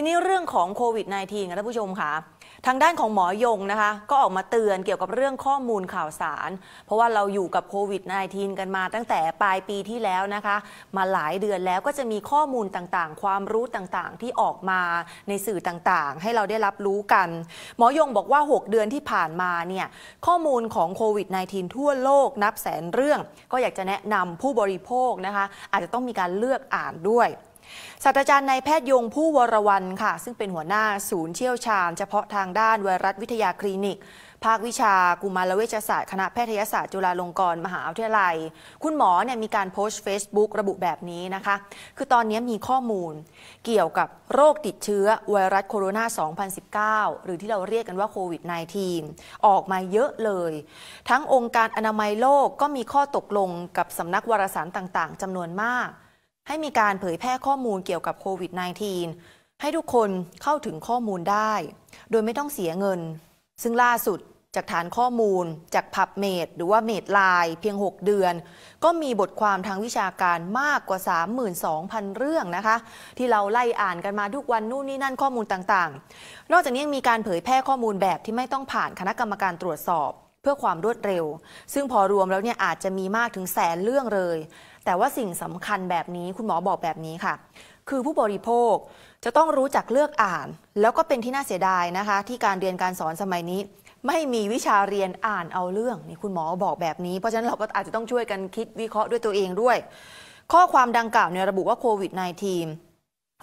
ทีนี้เรื่องของโควิด -19 ค่ะท่านผู้ชมค่ะทางด้านของหมอยงนะคะก็ออกมาเตือนเกี่ยวกับเรื่องข้อมูลข่าวสารเพราะว่าเราอยู่กับโควิด -19 กันมาตั้งแต่ปลายปีที่แล้วนะคะ มาหลายเดือนแล้วก็จะมีข้อมูลต่างๆ ความรู้ต่างๆที่ออกมาในสื่อต่างๆ ให้เราได้รับรู้กัน หมอยงบอกว่า 6 เดือนที่ผ่านมาเนี่ยข้อมูลของโควิด -19 ทั่วโลกนับแสนเรื่อง ก็อยากจะแนะนำผู้บริโภคนะคะอาจจะต้องมีการเลือกอ่านด้วยศาสตราจารย์นายแพทย์ยงผู้วรวันค่ะ ซึ่งเป็นหัวหน้าศูนย์เชี่ยวชาญเฉพาะทางด้านไวรัสวิทยาคลินิกภาควิชากุมารเวชศาสตร์คณะแพทยศาสตร์จุฬาลงกรณ์มหาวิทยาลัย คุณหมอเนี่ยมีการโพสต์ Facebook ระบุแบบนี้นะคะ คือตอนนี้มีข้อมูลเกี่ยวกับโรคติดเชื้อไวรัสโคโรนา 2019 หรือที่เราเรียกกันว่าโควิด -19 ออกมาเยอะเลย ทั้งองค์การอนามัยโลกก็มีข้อตกลงกับสำนักวารสารต่างๆจำนวนมากให้มีการเผยแพร่ข้อมูลเกี่ยวกับโควิด -19 ให้ทุกคนเข้าถึงข้อมูลได้ โดยไม่ต้องเสียเงิน ซึ่งล่าสุดจากฐานข้อมูล จากพับเมดหรือว่าเมดไลน์เพียง 6 เดือน ก็มีบทความทางวิชาการมากกว่า 32,000 เรื่องนะคะ ที่เราไล่อ่านกันมาทุกวันนู่นนี่นั่นข้อมูลต่าง ๆ นอกจากนี้ยังมีการเผยแพร่ข้อมูลแบบที่ไม่ต้องผ่านคณะกรรมการตรวจสอบ เพื่อความรวดเร็ว ซึ่งพอรวมแล้วเนี่ยอาจจะมีมากถึงแสนเรื่องเลยแต่ว่าสิ่งสำคัญแบบนี้คุณหมอบอกแบบนี้ค่ะ คือผู้บริโภคจะต้องรู้จักเลือกอ่าน แล้วก็เป็นที่น่าเสียดายนะคะ ที่การเรียนการสอนสมัยนี้ ไม่มีวิชาเรียนอ่านเอาเรื่องนี่คุณหมอบอกแบบนี้เพราะฉะนั้นเราก็อาจจะต้องช่วยกันคิดวิเคราะห์ด้วยตัวเองด้วย ข้อความดังกล่าวเนี่ยระบุว่าโควิด -19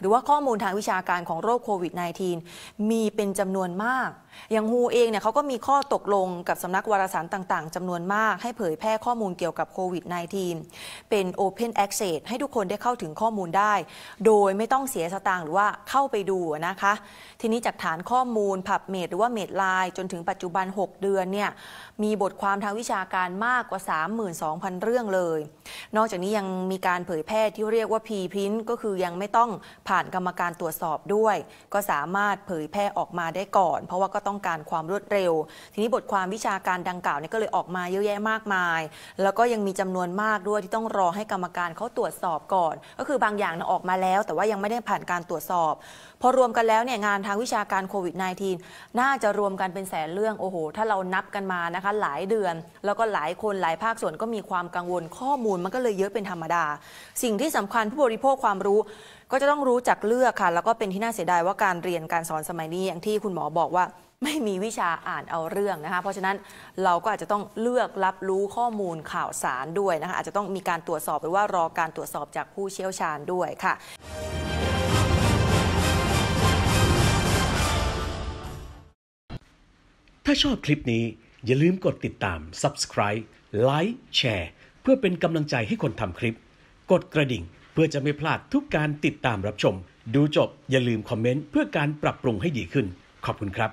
หรือว่าข้อมูลทางวิชาการของโรคโควิด -19 มีเป็นจำนวนมากอย่างฮูเองเนี่ยเขาก็มีข้อตกลงกับสำนักวารสารต่างๆจำนวนมากให้เผยแพร่ข้อมูลเกี่ยวกับโควิด -19 เป็น Open Access ให้ทุกคนได้เข้าถึงข้อมูลได้ โดยไม่ต้องเสียสตางค์หรือว่าเข้าไปดูนะคะ ทีนี้จากฐานข้อมูลผับเมดหรือว่าเมดไลน์จนถึงปัจจุบัน 6 เดือนเนี่ยมีบทความทางวิชาการมากกว่า32,000 เรื่องเลย นอกจากนี้ยังมีการเผยแพร่ที่เรียกว่า P-Print ก็คือยังไม่ต้องผ่านกรรมการตรวจสอบด้วย ก็สามารถเผยแพร่ออกมาได้ก่อน เพราะว่าก็ต้องการความรวดเร็ว ทีนี้บทความวิชาการดังกล่าวเนี่ยก็เลยออกมาเยอะแยะมากมาย แล้วก็ยังมีจำนวนมากด้วยที่ต้องรอให้กรรมการเขาตรวจสอบก่อน ก็คือบางอย่างออกมาแล้วแต่ว่ายังไม่ได้ผ่านการตรวจสอบพอรวมกันแล้วเนี่ยงานทางวิชาการโควิด -19 น่าจะรวมกันเป็นแสนเรื่องโอ้โหถ้าเรานับกันมานะคะหลายเดือน แล้วก็หลายคนหลายภาคส่วนก็มีความกังวลข้อมูลมันก็เลยเยอะเป็นธรรมดา สิ่งที่สำคัญผู้บริโภคความรู้ก็จะต้องรู้รู้จักเลือกค่ะ แล้วก็เป็นที่น่าเสียดายว่าการเรียนการสอนสมัยนี้อย่างที่คุณหมอบอกว่าไม่มีวิชาอ่านเอาเรื่องนะคะเพราะฉะนั้นเราก็อาจจะต้องเลือกรับรู้ข้อมูลข่าวสารด้วยนะคะอาจจะต้องมีการตรวจสอบหรือว่ารอการตรวจสอบจากผู้เชี่ยวชาญด้วยค่ะ ถ้าชอบคลิปนี้อย่าลืมกดติดตาม subscribe ไลค์แชร์เพื่อเป็นกำลังใจให้คนทำคลิป กดกระดิ่งเพื่อจะไม่พลาดทุกการติดตามรับชม ดูจบอย่าลืมคอมเมนต์เพื่อการปรับปรุงให้ดีขึ้น ขอบคุณครับ